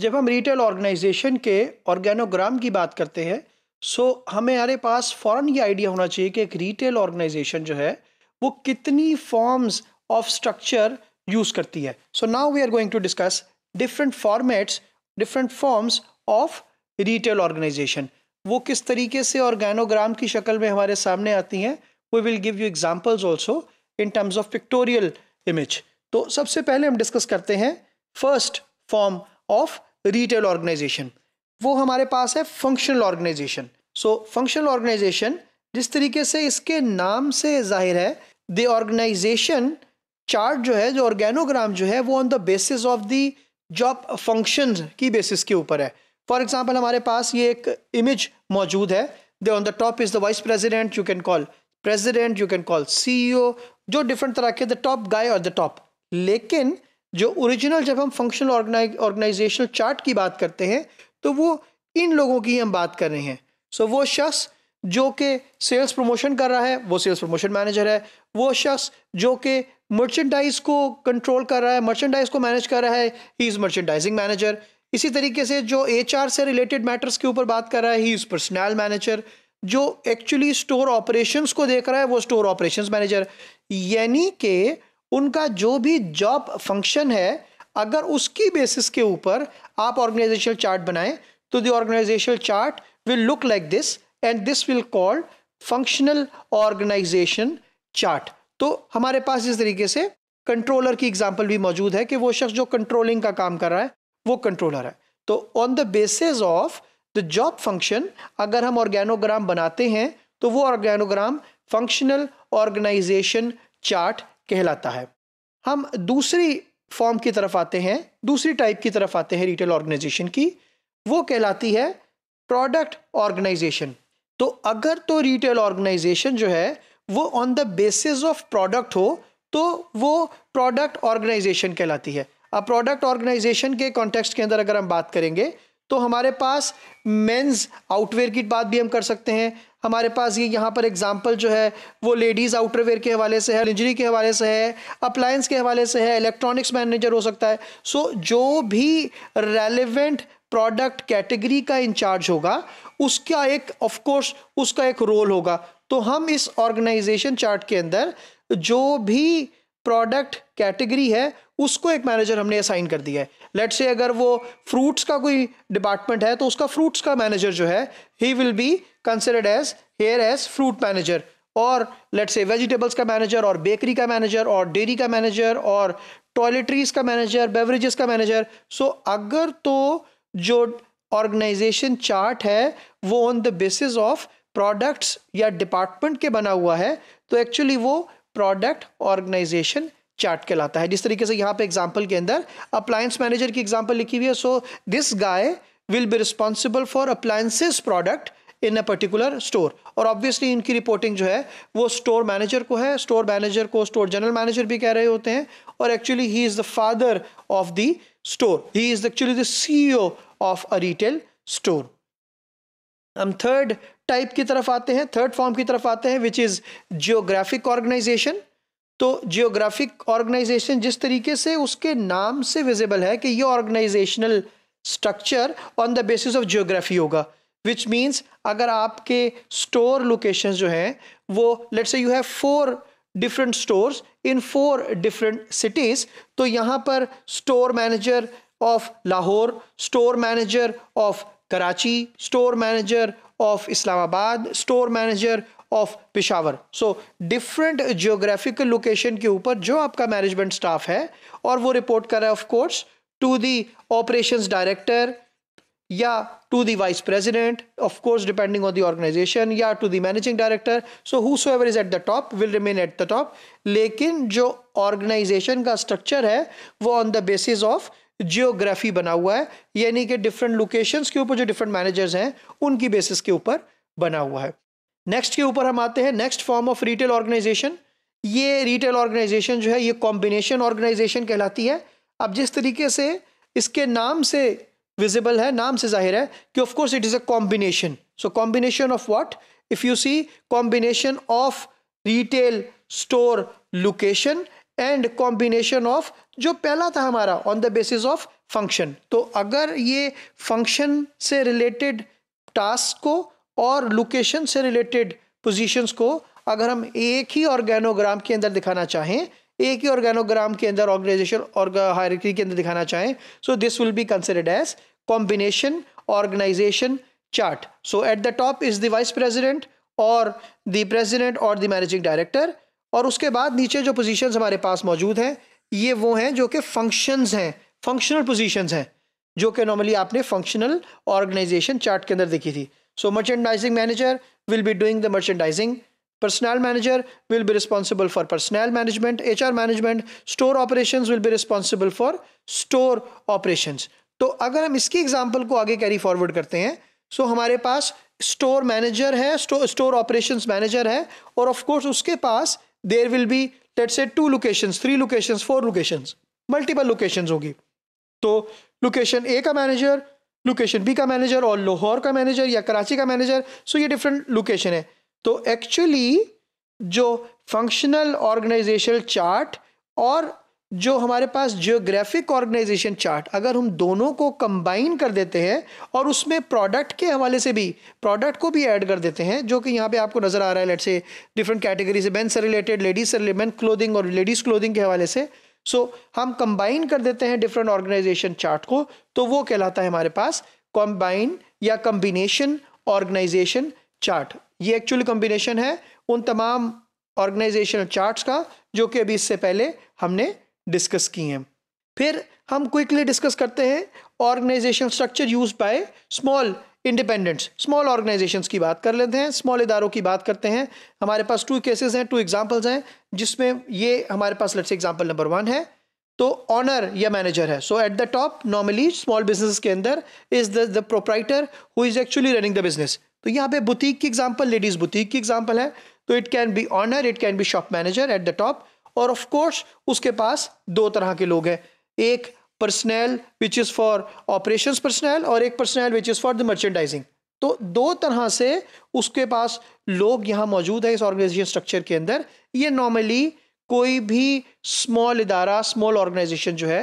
जब हम retail organisation के ऑर्गेनोग्राम की बात करते हैं सो हमें हमारे पास फ़ौरन ये आइडिया होना चाहिए कि एक रिटेल ऑर्गेनाइजेशन जो है वो कितनी फॉर्म्स ऑफ स्ट्रक्चर यूज़ करती है so now we are going to discuss different formats different forms of retail organization वो किस तरीके से ऑर्गेनोग्राम की शक्ल में हमारे सामने आती हैं we will give you examples also in terms of pictorial image तो सबसे पहले हम डिस्कस करते हैं first form of retail organization वो हमारे पास है functional organization so functional organization जिस तरीके से इसके नाम से जाहिर है द ऑर्गेनाइजेशन चार्ट जो है जो ऑर्गेनोग्राम जो है वो on the basis of the job function की बेसिस के ऊपर है फॉर एग्जाम्पल हमारे पास ये एक इमेज मौजूद है there on the top is the vice president you can call president you can call see जो डिफरेंट तरह के द टॉप गाय और द टॉप लेकिन जो ओरिजिनल जब हम फंक्शनल ऑर्गेनाइजेशनल चार्ट की बात करते हैं तो वो इन लोगों की हम बात कर रहे हैं सो so, वो शख्स जो कि सेल्स प्रमोशन कर रहा है वो सेल्स प्रमोशन मैनेजर है वो शख्स जो कि मर्चेंडाइज को कंट्रोल कर रहा है मर्चेंडाइज को मैनेज कर रहा है ही इज़ मर्चेंडाइजिंग मैनेजर इसी तरीके से जो एच से रिलेटेड मैटर्स के ऊपर बात कर रहा है ही इज़ पर्सनल मैनेजर जो एक्चुअली स्टोर ऑपरेशंस को देख रहा है वो स्टोर ऑपरेशंस मैनेजर यानी कि उनका जो भी जॉब फंक्शन है अगर उसकी बेसिस के ऊपर आप ऑर्गेनाइजेशनल चार्ट बनाएं तो the organizational chart will look like this and this will called functional organization chart तो हमारे पास इस तरीके से कंट्रोलर की एग्जाम्पल भी मौजूद है कि वो शख्स जो कंट्रोलिंग का काम कर रहा है वो कंट्रोलर है तो on the basis of the job function अगर हम ऑर्गेनोग्राम बनाते हैं तो वो ऑर्गेनोग्राम फंक्शनल ऑर्गेनाइजेशन चार्ट कहलाता है हम दूसरी फॉर्म की तरफ आते हैं दूसरी टाइप की तरफ आते हैं रिटेल ऑर्गेनाइजेशन की वो कहलाती है प्रोडक्ट ऑर्गेनाइजेशन तो अगर तो रिटेल ऑर्गेनाइजेशन जो है वो on the basis of product हो तो वो प्रोडक्ट ऑर्गेनाइजेशन कहलाती है अब प्रोडक्ट ऑर्गेनाइजेशन के कॉन्टेक्स्ट के अंदर अगर हम बात करेंगे तो हमारे पास मेंस आउटवेयर की बात भी हम कर सकते हैं हमारे पास ये यहाँ पर एग्जांपल जो है वो लेडीज़ आउटरवेयर के हवाले से है इंजरी के हवाले से है अप्लायंस के हवाले से है इलेक्ट्रॉनिक्स मैनेजर हो सकता है सो so, जो भी रेलिवेंट प्रोडक्ट कैटेगरी का इंचार्ज होगा उसका एक ऑफ कोर्स उसका एक रोल होगा तो हम इस ऑर्गेनाइजेशन चार्ट के अंदर जो भी प्रोडक्ट कैटेगरी है उसको एक मैनेजर हमने असाइन कर दिया है लेट से अगर वो फ्रूट्स का कोई डिपार्टमेंट है तो उसका फ्रूट्स का मैनेजर जो है he will be considered as here as fruit manager और लेट से वेजिटेबल्स का मैनेजर और बेकरी का मैनेजर और डेयरी का मैनेजर और टॉयलेटरीज का मैनेजर बेवरेजेस का मैनेजर सो अगर तो जो ऑर्गेनाइजेशन चार्ट है वो on the basis of products या डिपार्टमेंट के बना हुआ है तो एक्चुअली वो प्रोडक्ट ऑर्गेनाइजेशन चार्ट कहलाता है जिस तरीके से यहाँ पे एग्जाम्पल के अंदर अप्लायंस मैनेजर की एग्जाम्पल लिखी हुई है so this guy will be responsible for appliances product in a particular store और ऑब्वियसली इनकी रिपोर्टिंग जो है वो स्टोर मैनेजर को है स्टोर मैनेजर को स्टोर जनरल मैनेजर भी कह रहे होते हैं और actually he is the father of the store he is actually the CEO of a retail store हम थर्ड टाइप की तरफ आते हैं थर्ड फॉर्म की तरफ आते हैं विच इज़ जियोग्राफिक ऑर्गेनाइजेशन तो जियोग्राफिक ऑर्गेनाइजेशन जिस तरीके से उसके नाम से विजिबल है कि ये organizational structure on the basis of geography होगा विच मीन्स अगर आपके स्टोर लोकेशन जो हैं वो let's say you have four different stores in four different cities तो यहाँ पर store manager of Lahore store manager of Karachi store manager of Islamabad store manager of Peshawar so different geographical location के ऊपर जो आपका मैनेजमेंट स्टाफ है और वो रिपोर्ट कर रहा है of course to the operation director या to the vice of course depending on depending on the organization या to the managing director so whosoever is at the top will remain at the top लेकिन जो organization का structure है वो on the basis of geography बना हुआ है यानी कि डिफरेंट लोकेशंस के ऊपर जो डिफरेंट मैनेजर्स हैं उनकी बेसिस के ऊपर बना हुआ है नेक्स्ट के ऊपर हम आते हैं next form of retail organization ये रिटेल ऑर्गेनाइजेशन जो है ये कॉम्बिनेशन ऑर्गेनाइजेशन कहलाती है अब जिस तरीके से इसके नाम से विजिबल है नाम से जाहिर है कि of course it is a combination so combination of what if you see combination of retail store location and combination of जो पहला था हमारा on the basis of function तो अगर ये फंक्शन से रिलेटेड टास्क को और लोकेशन से रिलेटेड पोजीशंस को अगर हम एक ही ऑर्गेनोग्राम के अंदर दिखाना चाहें एक ही ऑर्गेनोग्राम के अंदर ऑर्गेनाइजेशन और हायरकी के अंदर दिखाना चाहें so this will be considered as combination organization chart so at the top is the vice president और द प्रेजिडेंट और द मैनेजिंग डायरेक्टर और उसके बाद नीचे जो पोजिशन हमारे पास मौजूद हैं ये वो हैं जो कि फंक्शंस हैं फंक्शनल पोजीशंस हैं जो कि नॉर्मली आपने फंक्शनल ऑर्गेनाइजेशन चार्ट के अंदर देखी थी So merchandising manager will be doing the merchandising. Personnel manager will be responsible for personnel management, HR management, store operations will be responsible for store operations. तो अगर हम इसकी एग्जाम्पल को आगे कैरी फॉरवर्ड करते हैं सो so हमारे पास स्टोर मैनेजर है स्टोर ऑपरेशन मैनेजर है और ऑफ कोर्स उसके पास there will be let's say two locations three locations four locations multiple locations होगी तो लोकेशन ए का मैनेजर लोकेशन बी का मैनेजर और लाहौर का मैनेजर या कराची का मैनेजर सो ये डिफरेंट लोकेशन है तो एक्चुअली जो फंक्शनल ऑर्गेनाइजेशन चार्ट और जो हमारे पास जियोग्राफिक ऑर्गेनाइजेशन चार्ट अगर हम दोनों को कंबाइन कर देते हैं और उसमें प्रोडक्ट के हवाले से भी प्रोडक्ट को भी ऐड कर देते हैं जो कि यहाँ पे आपको नज़र आ रहा है लेट से डिफरेंट कैटेगरी से मेन से रिलेटेड लेडीज से मेन क्लोथिंग और लेडीज़ क्लोथिंग के हवाले से सो so, हम कंबाइन कर देते हैं डिफरेंट ऑर्गेनाइजेशन चार्ट को तो वो कहलाता है हमारे पास कंबाइन या कम्बिनेशन ऑर्गेनाइजेशन चार्ट ये एक्चुअल कम्बिनेशन है उन तमाम ऑर्गेनाइजेशन चार्ट का जो कि अभी इससे पहले हमने डिस्कस किए हैं फिर हम क्विकली डिस्कस करते हैं organization structure use by small independents small organization की बात कर लेते हैं स्मॉल इदारों की बात करते हैं हमारे पास टू केसेस हैं टू एग्जाम्पल्स हैं जिसमें ये हमारे पास लट्स एग्जाम्पल नंबर वन है तो ऑनर या मैनेजर है so at the top normally small business के अंदर is the the proprietor who is actually running the business तो यहाँ पे बुटीक की एग्जाम्पल लेडीज बुटीक की एग्जाम्पल है तो it can be owner it can be shop manager at the top और ऑफकोर्स उसके पास दो तरह के लोग हैं एक personnel which is for operations personnel और एक personnel which is for the merchandising तो दो तरह से उसके पास लोग यहाँ मौजूद है इस ऑर्गेनाइजेशन स्ट्रक्चर के अंदर ये नॉर्मली कोई भी स्मॉल इदारा स्मॉल ऑर्गेनाइजेशन जो है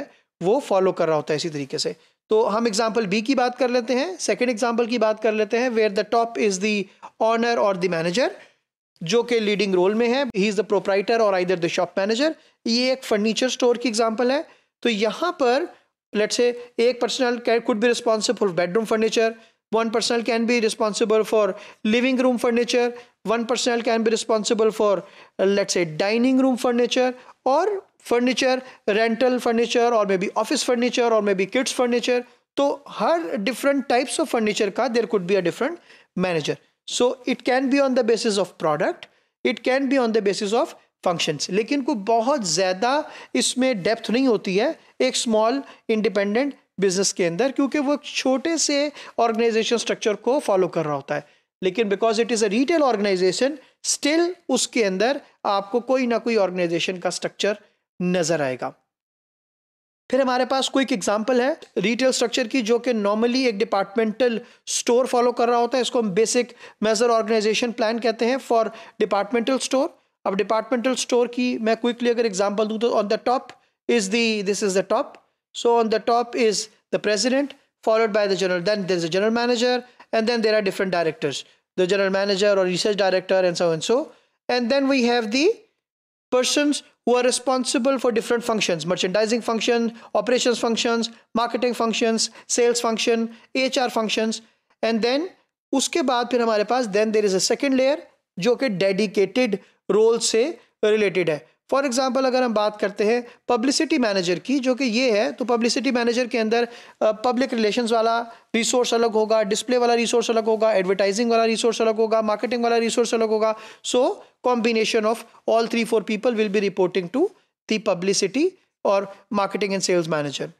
वो फॉलो कर रहा होता है इसी तरीके से तो हम एग्जाम्पल बी की बात कर लेते हैं सेकेंड एग्जाम्पल की बात कर लेते हैं where the top is the owner और द मैनेजर जो कि लीडिंग रोल में है ही इज़ द प्रोपराइटर और आइदर द शॉप मैनेजर ये एक फर्नीचर स्टोर की एग्जाम्पल है तो यहां पर लेट्स से एक personnel could be responsible for bedroom furniture one personnel can be responsible for living room furniture one personnel can be responsible for let's say dining room furniture और furniture rental furniture और may be office furniture और may be kids furniture तो हर different types of furniture का there could be a different manager so it can be on the basis of product it can be on the basis of functions लेकिन को बहुत ज़्यादा इसमें depth नहीं होती है एक स्मॉल इंडिपेंडेंट बिजनेस के अंदर क्योंकि वो छोटे से ऑर्गेनाइजेशन स्ट्रक्चर को फॉलो कर रहा होता है लेकिन because it is a retail organization still उसके अंदर आपको कोई ना कोई ऑर्गेनाइजेशन का स्ट्रक्चर नज़र आएगा फिर हमारे पास एक एग्जाम्पल है रिटेल स्ट्रक्चर की जो कि नॉर्मली एक डिपार्टमेंटल स्टोर फॉलो कर रहा होता है इसको हम बेसिक मेजर ऑर्गेनाइजेशन प्लान कहते हैं फॉर डिपार्टमेंटल स्टोर अब डिपार्टमेंटल स्टोर की मैं क्विकली अगर एग्जाम्पल दूं तो on the top is the this is the top so on the top is the president followed by the general then there is a general manager and then there are different directors the general manager और research director and so and so and then we have the person who are responsible for different function merchandising function operation function marketing function sales function H R function and then उसके बाद फिर हमारे पास then there is a second layer जो कि dedicated role से related है for example अगर हम बात करते हैं पब्लिसिटी मैनेजर की जो कि ये है तो पब्लिसिटी मैनेजर के अंदर पब्लिक रिलेशंस वाला रिसोर्स अलग होगा डिस्प्ले वाला रिसोर्स अलग होगा एडवर्टाइजिंग वाला रिसोर्स अलग होगा मार्केटिंग वाला रिसोर्स अलग होगा so combination of all three four people will be reporting to the publicity और मार्केटिंग एंड सेल्स मैनेजर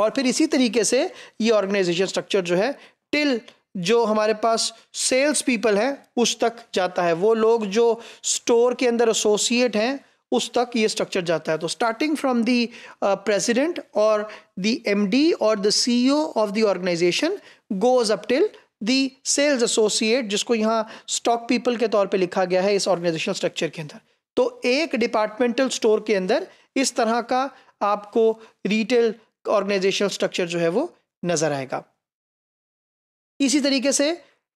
और फिर इसी तरीके से ये ऑर्गेनाइजेशन स्ट्रक्चर जो है टिल जो हमारे पास सेल्स पीपल हैं उस तक जाता है वो लोग जो स्टोर के अंदर एसोसिएट हैं उस तक ये स्ट्रक्चर जाता है तो स्टार्टिंग फ्रॉम द प्रेसिडेंट और द एमडी और the CEO of the organization goes up till the sales associate जिसको यहाँ स्टॉक पीपल के तौर पे लिखा गया है इस ऑर्गेनाइजेशनल स्ट्रक्चर के अंदर तो एक डिपार्टमेंटल स्टोर के अंदर इस तरह का आपको रिटेल ऑर्गेनाइजेशनल स्ट्रक्चर जो है वो नज़र आएगा इसी तरीके से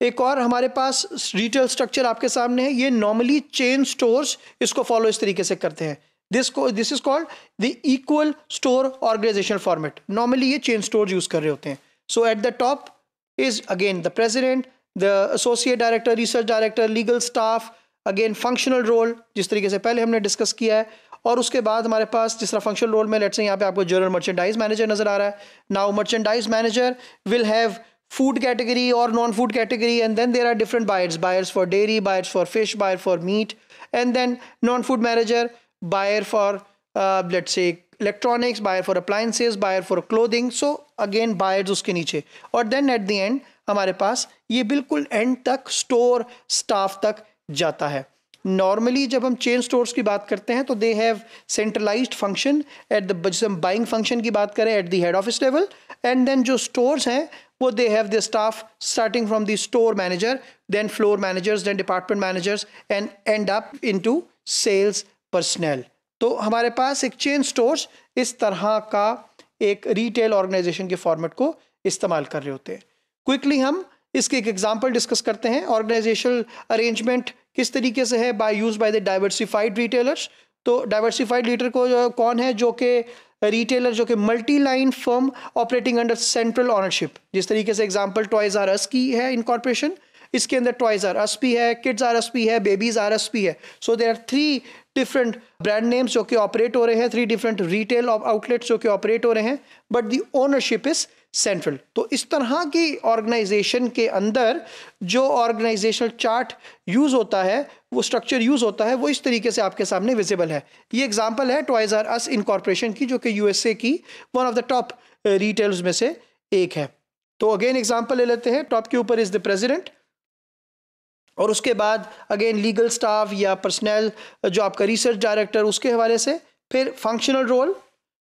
एक और हमारे पास रिटेल स्ट्रक्चर आपके सामने है ये नॉर्मली चेन स्टोर्स इसको फॉलो इस तरीके से करते हैं दिस को this is called the equal store organisation format normally ये चेन स्टोर यूज कर रहे होते हैं so at the top is again the president the associate director research director legal staff again functional role जिस तरीके से पहले हमने डिस्कस किया है और उसके बाद हमारे पास जिस तरह फंक्शनल रोल में लेट्स से यहाँ पे आपको जनरल मर्चेंडाइज मैनेजर नजर आ रहा है now merchandise manager will have food category or non-food category and then there are different buyers buyers for dairy buyers for fish buyer for meat and then non-food manager buyer for uh, let's say electronics buyer for appliances buyer for clothing so again buyers उसके नीचे और then at the end हमारे पास ये बिल्कुल end तक store staff तक जाता है नॉर्मली जब हम चेन स्टोर्स की बात करते हैं तो they have centralised function at the जैसे हम बाइंग फंक्शन की बात करें at the head office level and then जो स्टोर्स हैं वो they have the staff starting from the store manager then floor managers then department managers and end up into sales personnel तो हमारे पास एक chain stores इस तरह का एक रिटेल ऑर्गेनाइजेशन के फॉर्मेट को इस्तेमाल कर रहे होते हैं क्विकली हम इसके एक एग्जाम्पल डिस्कस करते हैं ऑर्गेनाइजेशनल अरेंजमेंट किस तरीके से है by use by the diversified retailers तो डाइवर्सिफाइड लीडर को कौन है जो कि रिटेलर जो कि multi line firm operating under central ownership जिस तरीके से एग्जांपल टॉयज आर एस की है इनकॉर्पोरेशन इसके अंदर टॉयज आर एस पी है किड्स आर एस पी है बेबीज आर एस पी है so there are three different brand names जो कि ऑपरेट हो रहे हैं थ्री डिफरेंट रिटेल आउटलेट्स जो कि ऑपरेट हो रहे हैं but the ownership is central तो इस तरह की ऑर्गेनाइजेशन के अंदर जो ऑर्गेनाइजेशनल चार्ट यूज़ होता है वो स्ट्रक्चर यूज़ होता है वो इस तरीके से आपके सामने विजिबल है ये एग्जांपल है टॉयज आर अस इनकॉर्पोरेशन की जो कि यूएसए की one of the top retails में से एक है तो अगेन एग्जाम्पल ले लेते हैं टॉप के ऊपर इज़ द प्रेजिडेंट और उसके बाद अगेन लीगल स्टाफ या पर्सनल uh, जो आपका रिसर्च डायरेक्टर उसके हवाले से फिर फंक्शनल रोल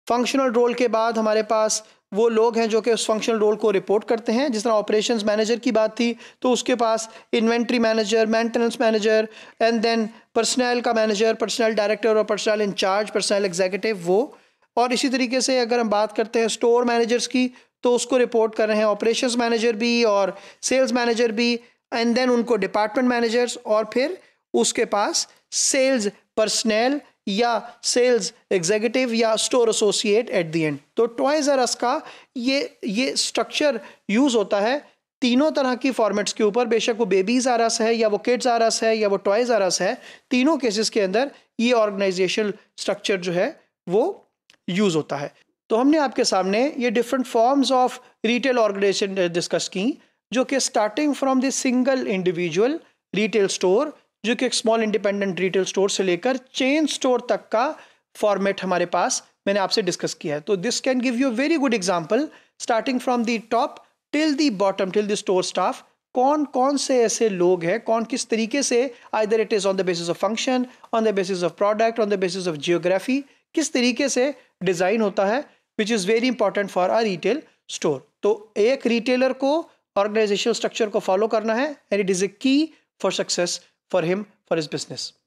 फंक्शनल रोल के बाद हमारे पास वो लोग हैं जो कि उस फंक्शनल रोल को रिपोर्ट करते हैं जिस तरह ऑपरेशन मैनेजर की बात थी तो उसके पास inventory manager maintenance manager and then personnel का मैनेजर पर्सनल डायरेक्टर और पर्सनल इंचार्ज पर्सनल एग्जीक्यूटिव वो और इसी तरीके से अगर हम बात करते हैं स्टोर मैनेजर्स की तो उसको रिपोर्ट कर रहे हैं ऑपरेशन मैनेजर भी और सेल्स मैनेजर भी एंड देन उनको डिपार्टमेंट मैनेजर्स और फिर उसके पास सेल्स पर्सनल या सेल्स एग्जीक्यूटिव या store associate at the end तो टॉयज आर अस का ये ये स्ट्रक्चर यूज़ होता है तीनों तरह की फॉर्मेट्स के ऊपर बेशक वो बेबीज आर एस है या वो किड्स आर एस है या वो टॉयज आर एस है तीनों केसेस के अंदर ये ऑर्गेनाइजेशन स्ट्रक्चर जो है वो यूज़ होता है तो हमने आपके सामने ये different forms of retail organisation discuss की जो कि starting from the single individual retail store जो कि एक स्मॉल इंडिपेंडेंट रिटेल स्टोर से लेकर चेन स्टोर तक का फॉर्मेट हमारे पास मैंने आपसे डिस्कस किया है तो this can give you very good example starting from the top till the bottom till the store staff कौन कौन से ऐसे लोग हैं कौन किस तरीके से either it is on the basis of function on the basis of product on the basis of geography किस तरीके से डिज़ाइन होता है which is very important for a retail store तो एक रिटेलर को ऑर्गेनाइजेशन स्ट्रक्चर को फॉलो करना है and it is a key for success for him for his business